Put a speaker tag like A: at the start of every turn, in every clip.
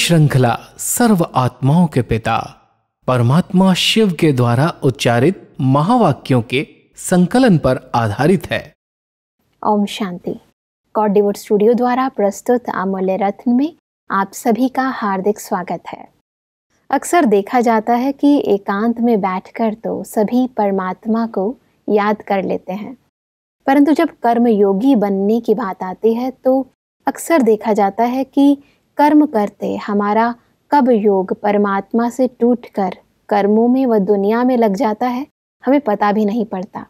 A: श्रृंखला सर्व आत्माओं के पिता परमात्मा शिव के द्वारा उच्चारित महावाक्यों के संकलन पर आधारित है
B: ओम शांति कॉडीवुड स्टूडियो द्वारा प्रस्तुत अमूल्य रत्न में आप सभी का हार्दिक स्वागत है अक्सर देखा जाता है कि एकांत में बैठकर तो सभी परमात्मा को याद कर लेते हैं परंतु जब कर्मयोगी बनने की बात आती है तो अक्सर देखा जाता है कि कर्म करते हमारा कब योग परमात्मा से टूट कर कर्मों में व दुनिया में लग जाता है हमें पता भी नहीं पड़ता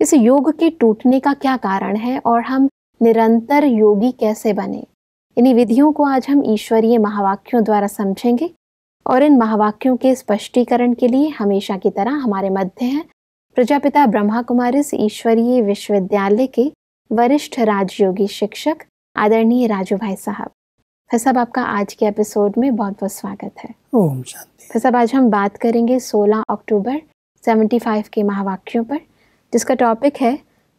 B: इस योग के टूटने का क्या कारण है और हम निरंतर योगी कैसे बने इन्हीं विधियों को आज हम ईश्वरीय महावाक्यों द्वारा समझेंगे और इन महावाक्यों के स्पष्टीकरण के लिए हमेशा की तरह हमारे मध्य हैं प्रजापिता ब्रह्मा कुमारिस ईश्वरीय विश्वविद्यालय के वरिष्ठ राजयोगी शिक्षक आदरणीय राजू भाई साहब फिर आपका आज के एपिसोड में बहुत बहुत स्वागत है
A: ओम शांति
B: फिर आज हम बात करेंगे 16 अक्टूबर 75 के महावाक्यों पर जिसका टॉपिक है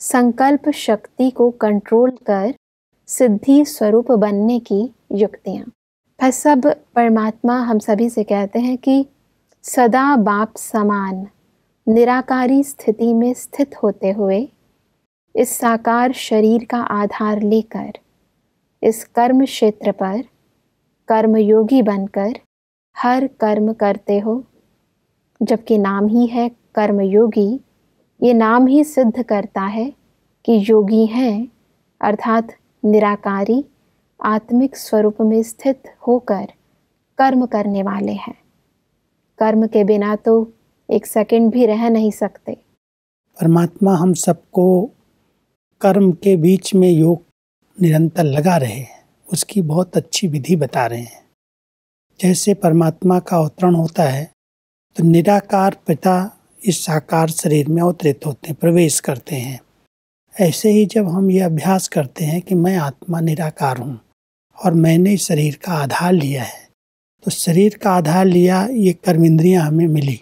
B: संकल्प शक्ति को कंट्रोल कर सिद्धि स्वरूप बनने की युक्तियाँ फसब परमात्मा हम सभी से कहते हैं कि सदा बाप समान निराकारी स्थिति में स्थित होते हुए इस साकार शरीर का आधार लेकर इस कर्म क्षेत्र पर कर्मयोगी बनकर हर कर्म करते हो जबकि नाम ही है कर्मयोगी ये नाम ही सिद्ध करता है कि योगी हैं अर्थात निराकारी आत्मिक स्वरूप में स्थित होकर कर्म करने वाले हैं कर्म के बिना तो एक सेकंड भी रह नहीं सकते
A: परमात्मा हम सबको कर्म के बीच में योग निरंतर लगा रहे उसकी बहुत अच्छी विधि बता रहे हैं जैसे परमात्मा का अवतरण होता है तो निराकार पिता इस साकार शरीर में अवतरित होते हैं प्रवेश करते हैं ऐसे ही जब हम ये अभ्यास करते हैं कि मैं आत्मा निराकार हूँ और मैंने शरीर का आधार लिया है तो शरीर का आधार लिया ये कर्म इंद्रियाँ हमें मिली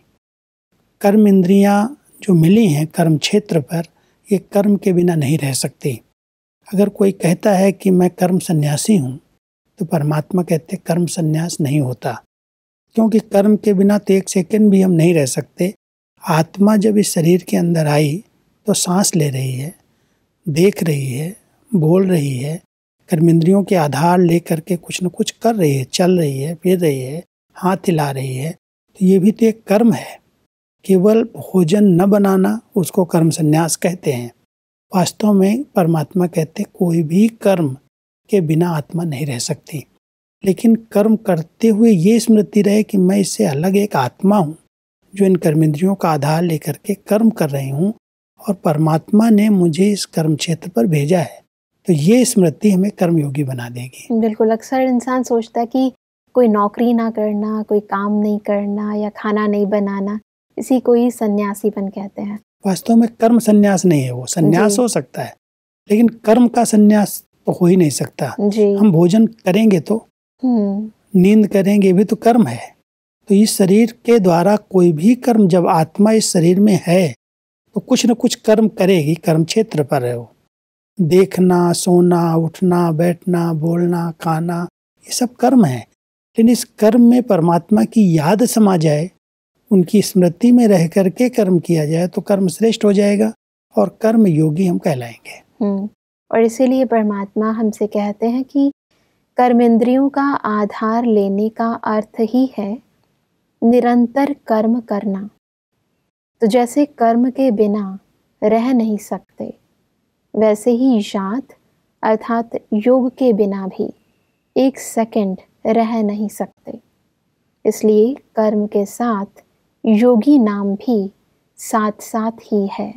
A: कर्म इंद्रियाँ जो मिली हैं कर्म क्षेत्र पर ये कर्म के बिना नहीं रह सकती अगर कोई कहता है कि मैं कर्म सन्यासी हूँ तो परमात्मा कहते कर्म सन्यास नहीं होता क्योंकि कर्म के बिना तो एक सेकेंड भी हम नहीं रह सकते आत्मा जब इस शरीर के अंदर आई तो सांस ले रही है देख रही है बोल रही है कर्मेंद्रियों के आधार ले करके कुछ न कुछ कर रही है चल रही है फिर रही है हाथ हिला रही है तो ये भी तो एक कर्म है केवल भोजन न बनाना उसको कर्म संन्यास कहते हैं वास्तव में परमात्मा कहते कोई भी कर्म के बिना आत्मा नहीं रह सकती लेकिन कर्म करते हुए ये स्मृति रहे कि मैं इससे अलग एक आत्मा हूँ जो इन कर्मेंद्रियों का आधार लेकर के कर्म कर रही हूँ और परमात्मा ने मुझे इस कर्म क्षेत्र पर भेजा है तो ये स्मृति हमें कर्मयोगी बना
B: देगी बिल्कुल अक्सर इंसान सोचता है कि कोई नौकरी ना करना कोई काम नहीं करना या खाना नहीं बनाना इसी को ही सन्यासी बन कहते हैं
A: वास्तव में कर्म संन्यास नहीं है वो संन्यास हो सकता है लेकिन कर्म का संन्यास तो हो ही नहीं सकता हम भोजन करेंगे तो हम्म। नींद करेंगे भी तो कर्म है तो इस शरीर के द्वारा कोई भी कर्म जब आत्मा इस शरीर में है तो कुछ न कुछ कर्म करेगी कर्म क्षेत्र पर है वो देखना सोना उठना बैठना बोलना खाना ये सब कर्म है लेकिन इस कर्म में परमात्मा की याद समा जाए उनकी स्मृति में रह करके कर्म किया जाए तो कर्म श्रेष्ठ हो जाएगा और कर्म योगी हम कहलाएंगे
B: हम्म, और इसीलिए परमात्मा हमसे कहते हैं कि कर्म इंद्रियों का आधार लेने का अर्थ ही है निरंतर कर्म करना तो जैसे कर्म के बिना रह नहीं सकते वैसे ही जात अर्थात योग के बिना भी एक सेकंड रह नहीं सकते इसलिए कर्म के साथ योगी नाम भी साथ साथ ही है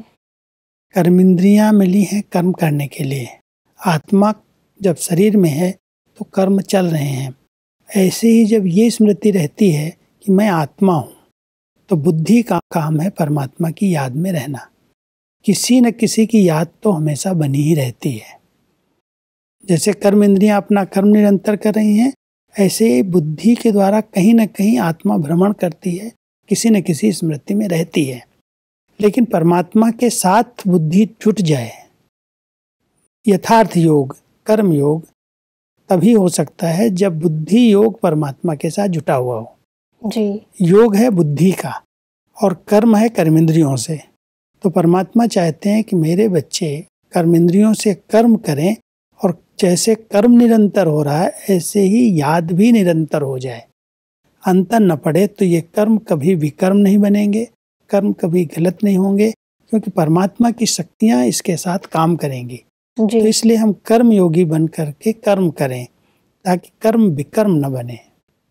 A: कर्मिंद्रियां मिली हैं कर्म करने के लिए आत्मा जब शरीर में है तो कर्म चल रहे हैं ऐसे ही जब ये स्मृति रहती है कि मैं आत्मा हूँ तो बुद्धि का काम है परमात्मा की याद में रहना किसी न किसी की याद तो हमेशा बनी ही रहती है जैसे कर्म इंद्रियां अपना कर्म निरंतर कर रही हैं ऐसे बुद्धि के द्वारा कहीं ना कहीं आत्मा भ्रमण करती है किसी न किसी स्मृति में रहती है लेकिन परमात्मा के साथ बुद्धि जुट जाए यथार्थ योग कर्म योग तभी हो सकता है जब बुद्धि योग परमात्मा के साथ जुटा हुआ
B: हो जी
A: योग है बुद्धि का और कर्म है कर्मेंद्रियों से तो परमात्मा चाहते हैं कि मेरे बच्चे कर्मेंद्रियों से कर्म करें और जैसे कर्म निरंतर हो रहा है ऐसे ही याद भी निरंतर हो जाए अंतर न पड़े तो ये कर्म कभी विकर्म नहीं बनेंगे कर्म कभी गलत नहीं होंगे क्योंकि परमात्मा की शक्तियाँ इसके साथ काम करेंगी तो इसलिए हम कर्म योगी बन करके कर्म करें ताकि कर्म विकर्म न बने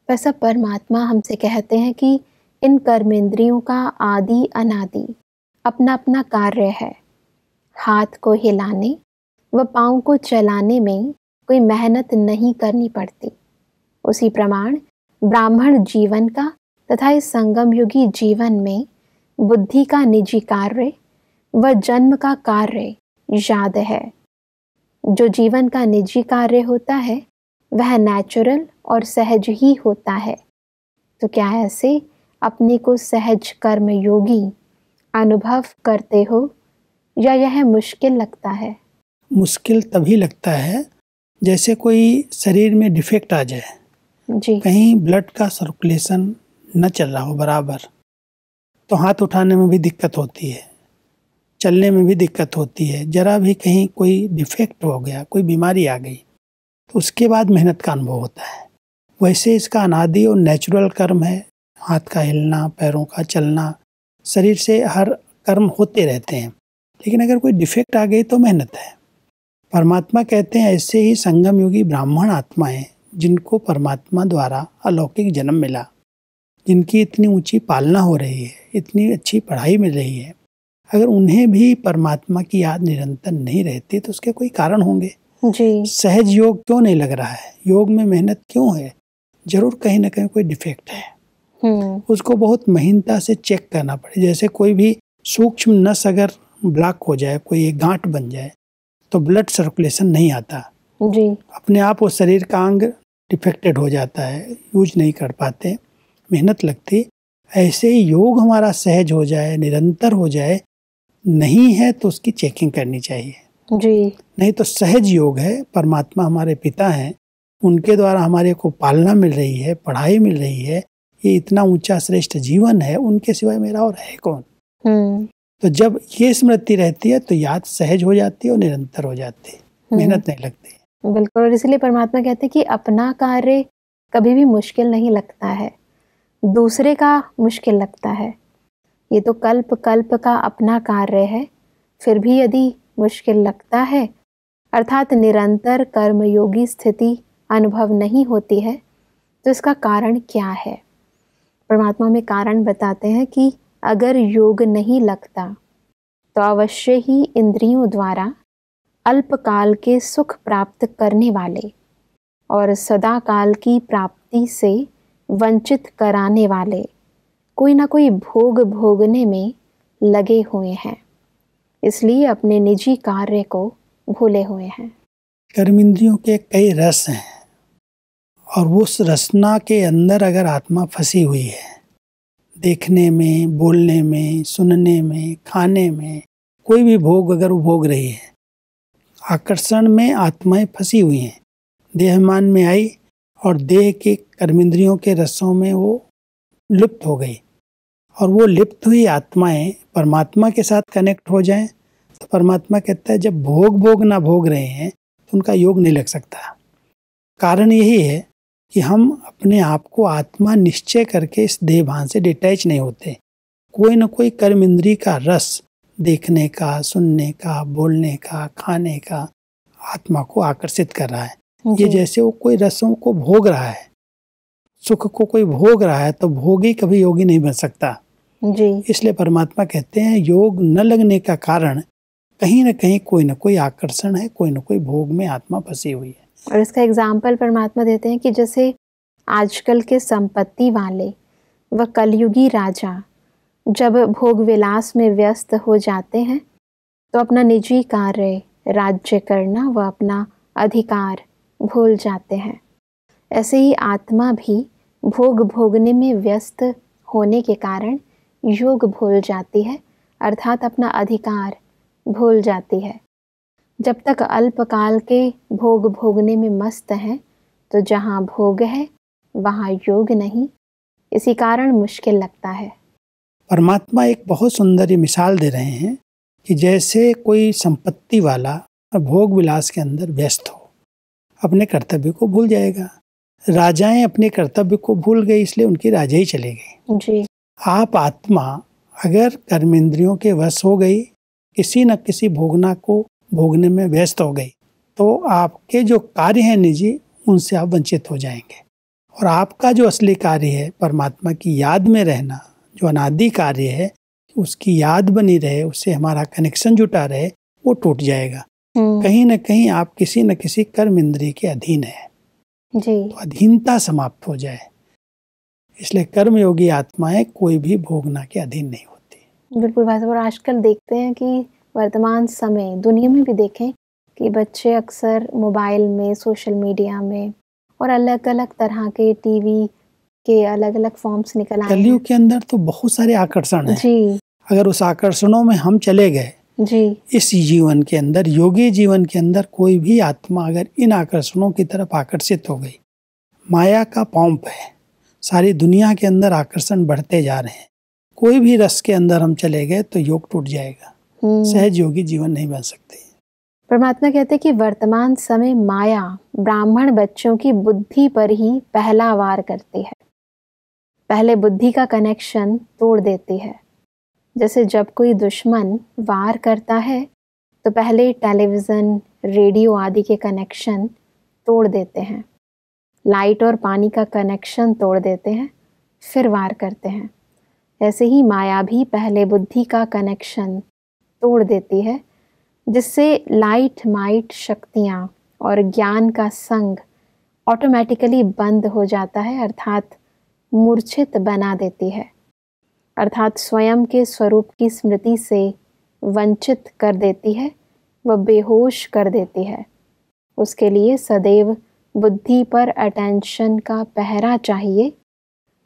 B: वैसा परमात्मा हमसे कहते हैं कि इन कर्मेंद्रियों का आदि अनादि अपना अपना कार्य है हाथ को हिलाने व पाँव को चलाने में कोई मेहनत नहीं करनी पड़ती उसी प्रमाण ब्राह्मण जीवन का तथा इस संगमयुगी जीवन में बुद्धि का निजी कार्य व जन्म का कार्य याद है जो जीवन का निजी कार्य होता है वह नेचुरल और सहज ही होता है तो क्या ऐसे अपने को सहज कर्मयोगी अनुभव करते हो या यह मुश्किल लगता है
A: मुश्किल तभी लगता है जैसे कोई शरीर में डिफेक्ट आ जाए जी कहीं ब्लड का सर्कुलेशन न चल रहा हो बराबर तो हाथ उठाने में भी दिक्कत होती है चलने में भी दिक्कत होती है ज़रा भी कहीं कोई डिफेक्ट हो गया कोई बीमारी आ गई तो उसके बाद मेहनत का अनुभव होता है वैसे इसका अनादि और नेचुरल कर्म है हाथ का हिलना पैरों का चलना शरीर से हर कर्म होते रहते हैं लेकिन अगर कोई डिफेक्ट आ गई तो मेहनत है परमात्मा कहते हैं ऐसे ही संगम योगी ब्राह्मण आत्मा है जिनको परमात्मा द्वारा अलौकिक जन्म मिला जिनकी इतनी ऊंची पालना हो रही है इतनी अच्छी पढ़ाई मिल रही है अगर उन्हें भी परमात्मा की याद निरंतर नहीं रहती तो उसके कोई कारण होंगे जी सहज योग क्यों नहीं लग रहा है योग में मेहनत क्यों है जरूर कहीं ना कहीं कोई डिफेक्ट है हम्म। उसको बहुत महीनता से चेक करना पड़े जैसे कोई भी सूक्ष्म नस अगर ब्लॉक हो जाए कोई एक गांठ बन जाए तो ब्लड सर्कुलेशन नहीं आता जी अपने आप वो शरीर का अंग डिफेक्टेड हो जाता है यूज नहीं कर पाते मेहनत लगती ऐसे ही योग हमारा सहज हो जाए निरंतर हो जाए नहीं है तो उसकी चेकिंग करनी चाहिए जी नहीं तो सहज योग है परमात्मा हमारे पिता हैं उनके द्वारा हमारे को पालना मिल रही है पढ़ाई मिल रही है ये इतना ऊंचा श्रेष्ठ जीवन है उनके सिवाय मेरा और है कौन हम्म। तो जब ये स्मृति रहती है तो याद सहज हो जाती है और निरंतर हो जाती है हम्म। मेहनत नहीं लगती
B: बिल्कुल और इसीलिए परमात्मा कहते हैं कि अपना कार्य कभी भी मुश्किल नहीं लगता है दूसरे का मुश्किल लगता है ये तो कल्प कल्प का अपना कार्य है फिर भी यदि मुश्किल लगता है अर्थात निरंतर कर्मयोगी स्थिति अनुभव नहीं होती है तो इसका कारण क्या है परमात्मा में कारण बताते हैं कि अगर योग नहीं लगता तो अवश्य ही इंद्रियों द्वारा अल्पकाल के सुख प्राप्त करने वाले और सदाकाल की प्राप्ति से वंचित कराने वाले कोई ना कोई भोग भोगने में लगे हुए हैं इसलिए अपने निजी कार्य को भूले हुए हैं
A: कर्मिंद्रियों के कई रस हैं और उस रसना के अंदर अगर आत्मा फंसी हुई है देखने में बोलने में सुनने में खाने में कोई भी भोग अगर वो भोग रही है आकर्षण में आत्माएं फंसी हुई हैं देहमान में आई और देह के कर्मिंद्रियों के रसों में वो लुप्त हो गई और वो लिप्त हुई आत्माएं परमात्मा के साथ कनेक्ट हो जाएं तो परमात्मा कहता है जब भोग भोग ना भोग रहे हैं तो उनका योग नहीं लग सकता कारण यही है कि हम अपने आप को आत्मा निश्चय करके इस देहभान से डिटैच नहीं होते कोई ना कोई कर्म इंद्री का रस देखने का सुनने का बोलने का खाने का आत्मा को आकर्षित कर रहा है ये जैसे वो कोई रसों को भोग रहा है सुख को कोई भोग रहा है तो भोगी कभी योगी नहीं बन सकता जी इसलिए परमात्मा कहते हैं योग न लगने का कारण कहीं ना कहीं कोई ना कोई आकर्षण है कोई ना कोई भोग में आत्मा फंसी हुई
B: है और इसका एग्जाम्पल परमात्मा देते हैं कि जैसे आजकल के संपत्ति वाले व वा कलयुगी राजा जब भोग विलास में व्यस्त हो जाते हैं तो अपना निजी कार्य राज्य करना व अपना अधिकार भूल जाते हैं ऐसे ही आत्मा भी भोग भोगने में व्यस्त होने के कारण योग भूल जाती है अर्थात अपना अधिकार भूल जाती है जब तक अल्पकाल के भोग भोगने में मस्त हैं तो जहाँ भोग है वहाँ योग नहीं इसी कारण मुश्किल लगता है
A: परमात्मा एक बहुत सुंदर ये मिसाल दे रहे हैं कि जैसे कोई संपत्ति वाला भोग विलास के अंदर व्यस्त हो अपने कर्तव्य को भूल जाएगा राजाएं अपने कर्तव्य को भूल गई इसलिए उनकी राजा ही चले
B: गई
A: आप आत्मा अगर कर्म इंद्रियों के वश हो गई किसी न किसी भोगना को भोगने में व्यस्त हो गई तो आपके जो कार्य हैं निजी उनसे आप वंचित हो जाएंगे और आपका जो असली कार्य है परमात्मा की याद में रहना जो अनादि कार्य है उसकी याद बनी रहे उससे हमारा कनेक्शन जुटा रहे वो टूट जाएगा हम्म। कहीं ना कहीं आप किसी न किसी कर्म इंद्रिय के अधीन है जी। तो अधीनता समाप्त हो जाए इसलिए कर्म योगी आत्माएं कोई भी भोगना के अधीन नहीं
B: होती बिल्कुल भाई साहब और आजकल देखते हैं कि वर्तमान समय दुनिया में भी देखें कि बच्चे अक्सर मोबाइल में सोशल मीडिया में और अलग अलग तरह के टीवी के अलग-अलग फॉर्म्स निकल आए
A: कलयुग के अंदर तो बहुत सारे आकर्षण हैं जी अगर उस आकर्षणों में हम चले गए जी इस जीवन के अंदर योगी जीवन के अंदर कोई भी आत्मा अगर इन आकर्षणों की तरफ आकर्षित हो गई माया का पॉम्प है सारी दुनिया के अंदर आकर्षण बढ़ते जा रहे हैं कोई भी रस के अंदर हम चले गए तो योग टूट जाएगा हम्म। सहज योगी जीवन नहीं बन सकते
B: परमात्मा कहते हैं कि वर्तमान समय माया ब्राह्मण बच्चों की बुद्धि पर ही पहला वार करती है पहले बुद्धि का कनेक्शन तोड़ देती है जैसे जब कोई दुश्मन वार करता है तो पहले टेलीविज़न रेडियो आदि के कनेक्शन तोड़ देते हैं लाइट और पानी का कनेक्शन तोड़ देते हैं फिर वार करते हैं ऐसे ही माया भी पहले बुद्धि का कनेक्शन तोड़ देती है जिससे लाइट माइट शक्तियाँ और ज्ञान का संग ऑटोमेटिकली बंद हो जाता है अर्थात मूर्छित बना देती है अर्थात स्वयं के स्वरूप की स्मृति से वंचित कर देती है व बेहोश कर देती है उसके लिए सदैव बुद्धि पर अटेंशन का पहरा चाहिए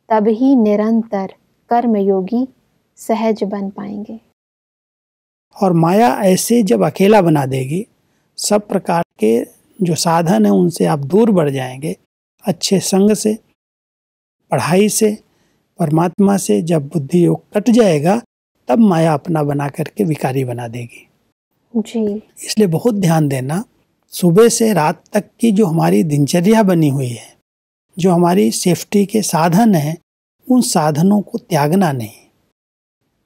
B: तब ही निरंतर कर्मयोगी सहज बन पाएंगे
A: और माया ऐसे जब अकेला बना देगी सब प्रकार के जो साधन हैं उनसे आप दूर बढ़ जाएंगे अच्छे संग से पढ़ाई से परमात्मा से जब बुद्धि योग कट जाएगा तब माया अपना बना करके विकारी बना देगी जी इसलिए बहुत ध्यान देना सुबह से रात तक की जो हमारी दिनचर्या बनी हुई है जो हमारी सेफ्टी के साधन हैं उन साधनों को त्यागना नहीं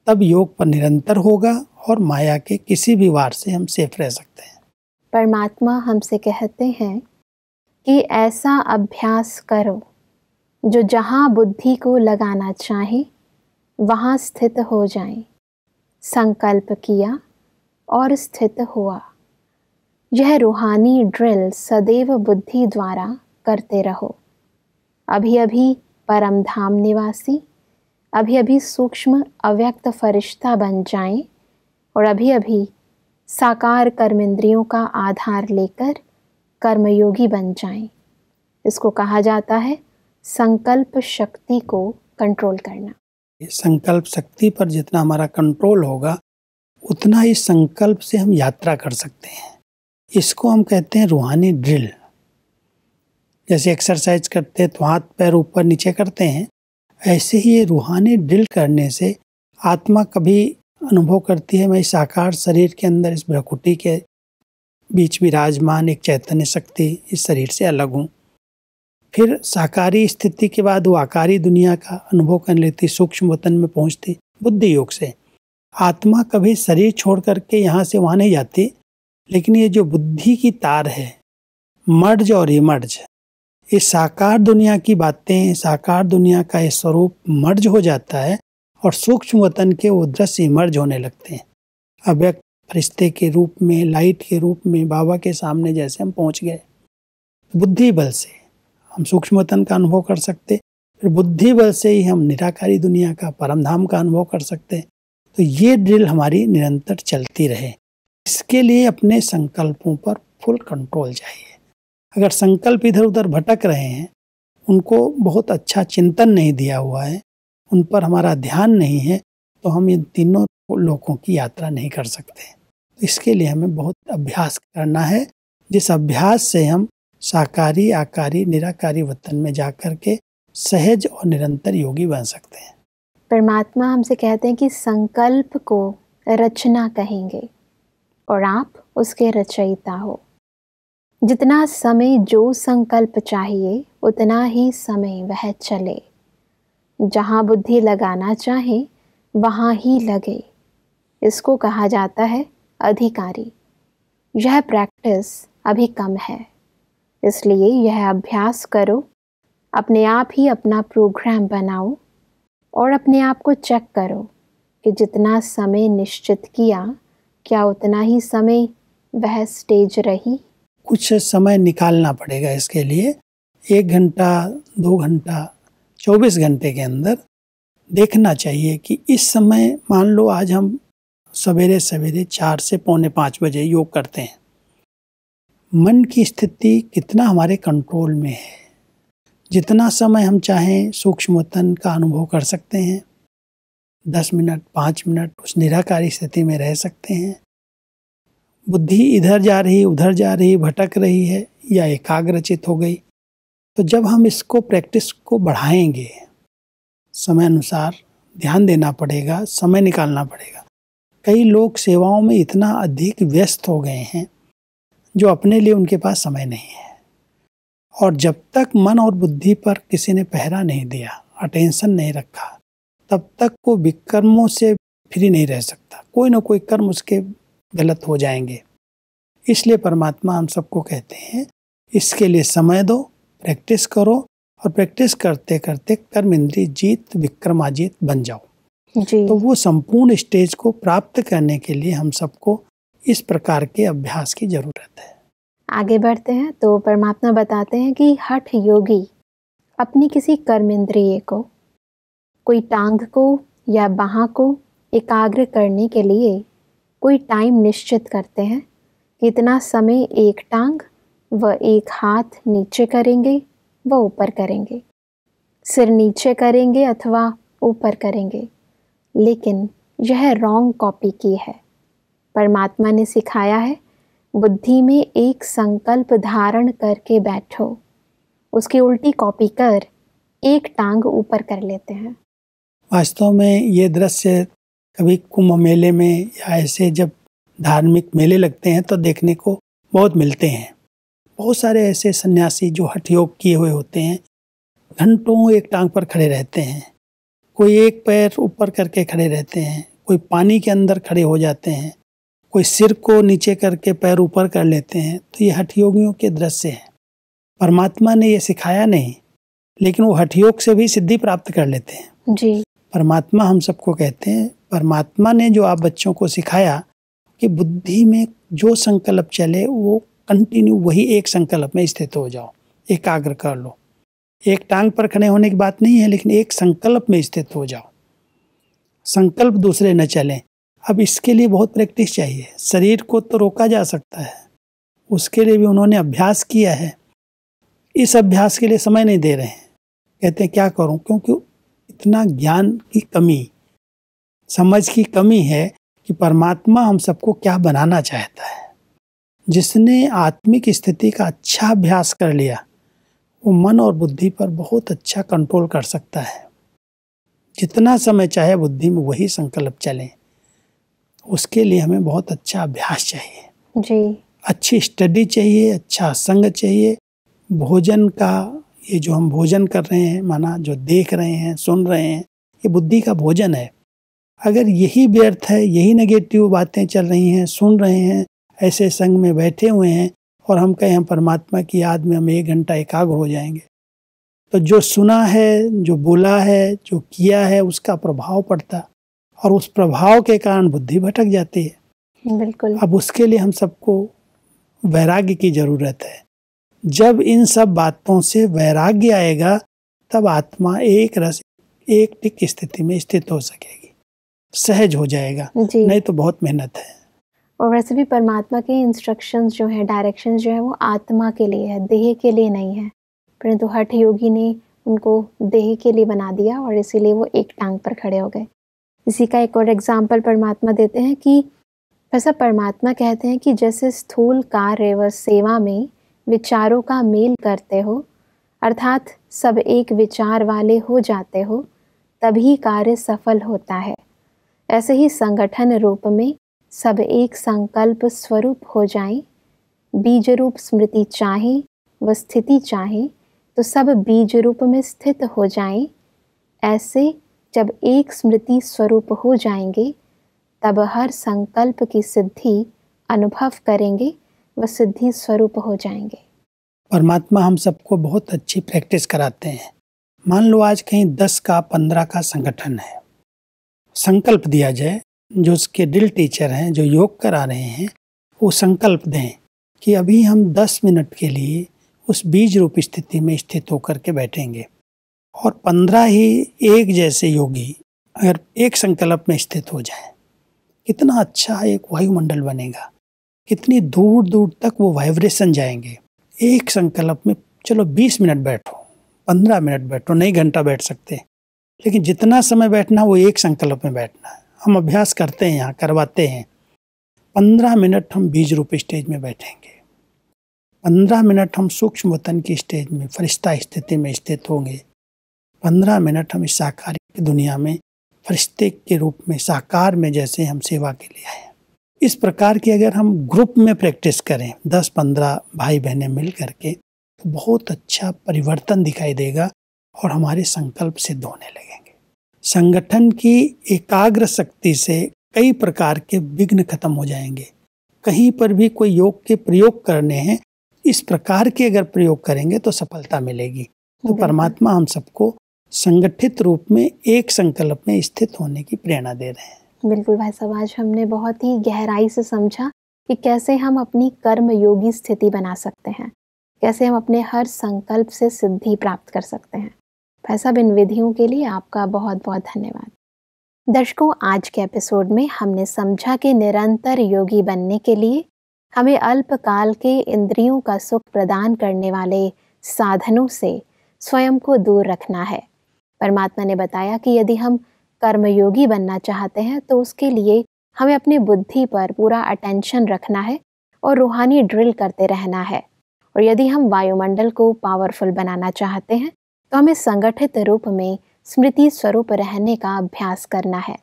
A: तब योग पर निरंतर होगा और माया के किसी भी वार से हम सेफ रह सकते हैं
B: परमात्मा हमसे कहते हैं कि ऐसा अभ्यास करो जो जहाँ बुद्धि को लगाना चाहें वहाँ स्थित हो जाएं। संकल्प किया और स्थित हुआ यह रूहानी ड्रिल सदैव बुद्धि द्वारा करते रहो अभी अभी परम धाम निवासी अभी अभी सूक्ष्म अव्यक्त फरिश्ता बन जाएं और अभी अभी साकार कर्मेंद्रियों का आधार लेकर कर्मयोगी बन जाएं। इसको कहा जाता है संकल्प शक्ति को कंट्रोल करना
A: संकल्प शक्ति पर जितना हमारा कंट्रोल होगा उतना ही संकल्प से हम यात्रा कर सकते हैं इसको हम कहते हैं रूहानी ड्रिल जैसे एक्सरसाइज करते हैं तो हाथ पैर ऊपर नीचे करते हैं ऐसे ही ये रूहानी ड्रिल करने से आत्मा कभी अनुभव करती है मैं इस आकार शरीर के अंदर इस भ्रकुटी के बीच विराजमान एक चैतन्य शक्ति इस शरीर से अलग हूँ फिर साकारी स्थिति के बाद वो आकारी दुनिया का अनुभव कर लेती सूक्ष्म वतन में पहुंचती बुद्धि योग से आत्मा कभी शरीर छोड़ करके यहाँ से वहाँ नहीं जाती लेकिन ये जो बुद्धि की तार है मर्ज और इमर्ज ये साकार दुनिया की बातें साकार दुनिया का ये स्वरूप मर्ज हो जाता है और सूक्ष्म वतन के वो दृश्य इमर्ज होने लगते हैं अव्यक्त फरिश्ते के रूप में लाइट के रूप में बाबा के सामने जैसे हम पहुँच गए बुद्धि बल से हम सूक्ष्मतन का अनुभव कर सकते फिर बुद्धि बल से ही हम निराकारी दुनिया का परमधाम का अनुभव कर सकते तो ये ड्रिल हमारी निरंतर चलती रहे इसके लिए अपने संकल्पों पर फुल कंट्रोल चाहिए अगर संकल्प इधर उधर भटक रहे हैं उनको बहुत अच्छा चिंतन नहीं दिया हुआ है उन पर हमारा ध्यान नहीं है तो हम इन तीनों लोगों की यात्रा नहीं कर सकते तो इसके लिए हमें बहुत अभ्यास करना है जिस अभ्यास से हम साकारी आकारी निराकारी वतन में जा कर के सहज और निरंतर योगी बन सकते हैं
B: परमात्मा हमसे कहते हैं कि संकल्प को रचना कहेंगे और आप उसके रचयिता हो जितना समय जो संकल्प चाहिए उतना ही समय वह चले जहाँ बुद्धि लगाना चाहे वहाँ ही लगे इसको कहा जाता है अधिकारी यह प्रैक्टिस अभी कम है इसलिए यह अभ्यास करो अपने आप ही अपना प्रोग्राम बनाओ और अपने आप को चेक करो कि जितना समय निश्चित किया क्या उतना ही समय वह स्टेज रही
A: कुछ समय निकालना पड़ेगा इसके लिए एक घंटा दो घंटा चौबीस घंटे के अंदर देखना चाहिए कि इस समय मान लो आज हम सवेरे सवेरे चार से पौने पाँच बजे योग करते हैं मन की स्थिति कितना हमारे कंट्रोल में है जितना समय हम चाहें सूक्ष्मतन का अनुभव कर सकते हैं दस मिनट पाँच मिनट उस निराकारी स्थिति में रह सकते हैं बुद्धि इधर जा रही उधर जा रही भटक रही है या एकाग्रचित हो गई तो जब हम इसको प्रैक्टिस को बढ़ाएंगे समय अनुसार ध्यान देना पड़ेगा समय निकालना पड़ेगा कई लोग सेवाओं में इतना अधिक व्यस्त हो गए हैं जो अपने लिए उनके पास समय नहीं है और जब तक मन और बुद्धि पर किसी ने पहरा नहीं दिया अटेंशन नहीं रखा तब तक वो विकर्मों से फ्री नहीं रह सकता कोई ना कोई कर्म उसके गलत हो जाएंगे इसलिए परमात्मा हम सबको कहते हैं इसके लिए समय दो प्रैक्टिस करो और प्रैक्टिस करते करते कर्म इंद्रिय जीत विक्रमाजीत बन जाओ जी। तो वो संपूर्ण स्टेज को प्राप्त करने के लिए हम सबको इस प्रकार के अभ्यास की जरूरत है
B: आगे बढ़ते हैं तो परमात्मा बताते हैं कि हठ योगी अपनी किसी कर्म इंद्रिय को कोई टांग को या बाह को एकाग्र करने के लिए कोई टाइम निश्चित करते हैं कितना समय एक टांग व एक हाथ नीचे करेंगे व ऊपर करेंगे सिर नीचे करेंगे अथवा ऊपर करेंगे लेकिन यह रॉन्ग कॉपी की है परमात्मा ने सिखाया है बुद्धि में एक संकल्प धारण करके बैठो उसकी उल्टी कॉपी कर एक टांग ऊपर कर लेते हैं
A: वास्तव में ये दृश्य कभी कुंभ मेले में या ऐसे जब धार्मिक मेले लगते हैं तो देखने को बहुत मिलते हैं बहुत सारे ऐसे सन्यासी जो हठ योग किए हुए होते हैं घंटों एक टांग पर खड़े रहते हैं कोई एक पैर ऊपर करके खड़े रहते हैं कोई पानी के अंदर खड़े हो जाते हैं कोई सिर को नीचे करके पैर ऊपर कर लेते हैं तो ये हठयोगियों के दृश्य है परमात्मा ने यह सिखाया नहीं लेकिन वो हठयोग से भी सिद्धि प्राप्त कर लेते हैं जी परमात्मा हम सबको कहते हैं परमात्मा ने जो आप बच्चों को सिखाया कि बुद्धि में जो संकल्प चले वो कंटिन्यू वही एक संकल्प में स्थित हो जाओ एकाग्र कर लो एक टांग पर खड़े होने की बात नहीं है लेकिन एक संकल्प में स्थित हो जाओ संकल्प दूसरे न चलें अब इसके लिए बहुत प्रैक्टिस चाहिए शरीर को तो रोका जा सकता है उसके लिए भी उन्होंने अभ्यास किया है इस अभ्यास के लिए समय नहीं दे रहे हैं कहते हैं क्या करूं क्योंकि इतना ज्ञान की कमी समझ की कमी है कि परमात्मा हम सबको क्या बनाना चाहता है जिसने आत्मिक स्थिति का अच्छा अभ्यास कर लिया वो मन और बुद्धि पर बहुत अच्छा कंट्रोल कर सकता है जितना समय चाहे बुद्धि में वही संकल्प चलें उसके लिए हमें बहुत अच्छा अभ्यास चाहिए जी अच्छी स्टडी चाहिए अच्छा संग चाहिए भोजन का ये जो हम भोजन कर रहे हैं माना जो देख रहे हैं सुन रहे हैं ये बुद्धि का भोजन है अगर यही व्यर्थ है यही नेगेटिव बातें चल रही हैं सुन रहे हैं ऐसे संग में बैठे हुए हैं और हम कहें हम परमात्मा की याद में हम एक घंटा एकाग्र हो जाएंगे तो जो सुना है जो बोला है जो किया है उसका प्रभाव पड़ता और उस प्रभाव के कारण बुद्धि भटक जाती है बिल्कुल अब उसके लिए हम सबको वैराग्य की जरूरत है जब इन सब बातों से वैराग्य आएगा तब आत्मा एक रस एक टिक स्थिति में स्थित हो सकेगी सहज हो जाएगा नहीं तो बहुत मेहनत है
B: और वैसे भी परमात्मा के इंस्ट्रक्शंस जो है डायरेक्शन जो है वो आत्मा के लिए है देह के लिए नहीं है परंतु हठ योगी ने उनको देह के लिए बना दिया और इसीलिए वो एक टांग पर खड़े हो गए इसी का एक और एग्जाम्पल परमात्मा देते हैं कि ऐसा परमात्मा कहते हैं कि जैसे स्थूल कार्य व सेवा में विचारों का मेल करते हो अर्थात सब एक विचार वाले हो जाते हो तभी कार्य सफल होता है ऐसे ही संगठन रूप में सब एक संकल्प स्वरूप हो जाए बीज रूप स्मृति चाहे व स्थिति चाहे तो सब बीज रूप में स्थित हो जाए ऐसे जब एक स्मृति स्वरूप हो जाएंगे तब हर संकल्प की सिद्धि अनुभव करेंगे व सिद्धि स्वरूप हो जाएंगे
A: परमात्मा हम सबको बहुत अच्छी प्रैक्टिस कराते हैं मान लो आज कहीं दस का पंद्रह का संगठन है संकल्प दिया जाए जो उसके ड्रिल टीचर हैं जो योग करा रहे हैं वो संकल्प दें कि अभी हम दस मिनट के लिए उस बीज रूप स्थिति में स्थित होकर के बैठेंगे और पंद्रह ही एक जैसे योगी अगर एक संकल्प में स्थित हो जाए कितना अच्छा एक वायुमंडल बनेगा कितनी दूर दूर तक वो वाइब्रेशन जाएंगे एक संकल्प में चलो बीस मिनट बैठो पंद्रह मिनट बैठो नहीं घंटा बैठ सकते लेकिन जितना समय बैठना वो एक संकल्प में बैठना है हम अभ्यास करते हैं यहाँ करवाते हैं पंद्रह मिनट हम बीज रूप स्टेज में बैठेंगे पंद्रह मिनट हम सूक्ष्म वतन की स्टेज में फरिश्ता स्थिति में स्थित होंगे पंद्रह मिनट हम इस साकार की दुनिया में फरिश्ते के रूप में साकार में जैसे हम सेवा के लिए आए इस प्रकार की अगर हम ग्रुप में प्रैक्टिस करें दस पंद्रह भाई बहनें मिल करके तो बहुत अच्छा परिवर्तन दिखाई देगा और हमारे संकल्प सिद्ध होने लगेंगे संगठन की एकाग्र शक्ति से कई प्रकार के विघ्न खत्म हो जाएंगे कहीं पर भी कोई योग के प्रयोग करने हैं इस प्रकार के अगर प्रयोग करेंगे तो सफलता मिलेगी तो परमात्मा हम सबको संगठित रूप में एक संकल्प में स्थित होने की प्रेरणा दे रहे
B: हैं बिल्कुल भाई साहब आज हमने बहुत ही गहराई से समझा कि कैसे हम अपनी योगी स्थिति बना सकते हैं कैसे हम अपने हर संकल्प से सिद्धि प्राप्त कर सकते हैं भाई साहब इन विधियों के लिए आपका बहुत बहुत धन्यवाद दर्शकों आज के एपिसोड में हमने समझा कि निरंतर योगी बनने के लिए हमें अल्पकाल के इंद्रियों का सुख प्रदान करने वाले साधनों से स्वयं को दूर रखना है परमात्मा ने बताया कि यदि हम कर्मयोगी बनना चाहते हैं तो उसके लिए हमें अपनी बुद्धि पर पूरा अटेंशन रखना है और रूहानी ड्रिल करते रहना है और यदि हम वायुमंडल को पावरफुल बनाना चाहते हैं तो हमें संगठित रूप में स्मृति स्वरूप रहने का अभ्यास करना है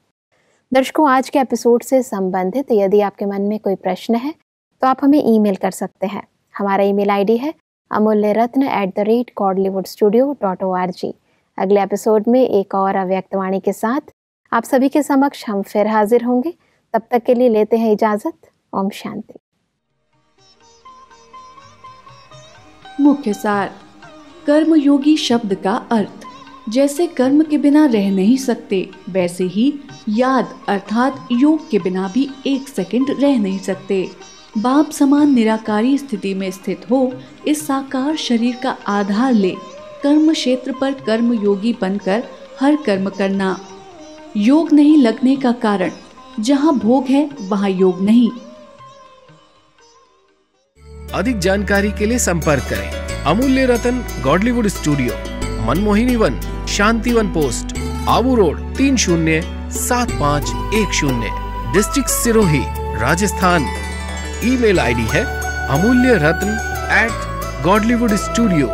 B: दर्शकों आज के एपिसोड से संबंधित यदि आपके मन में कोई प्रश्न है तो आप हमें ईमेल कर सकते हैं हमारा ईमेल आईडी है Amulya Ratna at the rate Godlywood studio dot O R G अगले एपिसोड में एक और अव्यक्तवाणी के साथ आप सभी के समक्ष हम फिर हाजिर होंगे तब तक के लिए लेते हैं इजाजत ओम शांति मुख्य सार कर्मयोगी शब्द का अर्थ जैसे कर्म के बिना रह नहीं सकते वैसे ही याद अर्थात योग के बिना भी एक सेकंड रह नहीं सकते बाप समान निराकारी स्थिति में स्थित हो इस साकार शरीर का आधार ले कर्म क्षेत्र पर कर्म योगी बनकर हर कर्म करना योग नहीं लगने का कारण जहाँ भोग है वहाँ योग नहीं
A: अधिक जानकारी के लिए संपर्क करें Amulya Ratan Godlywood studio Manmohini Van Shanti Van post Abu road तीन शून्य सात पाँच एक शून्य district Sirohi Rajasthan email ID है Amulya Ratna eight Godlywood studio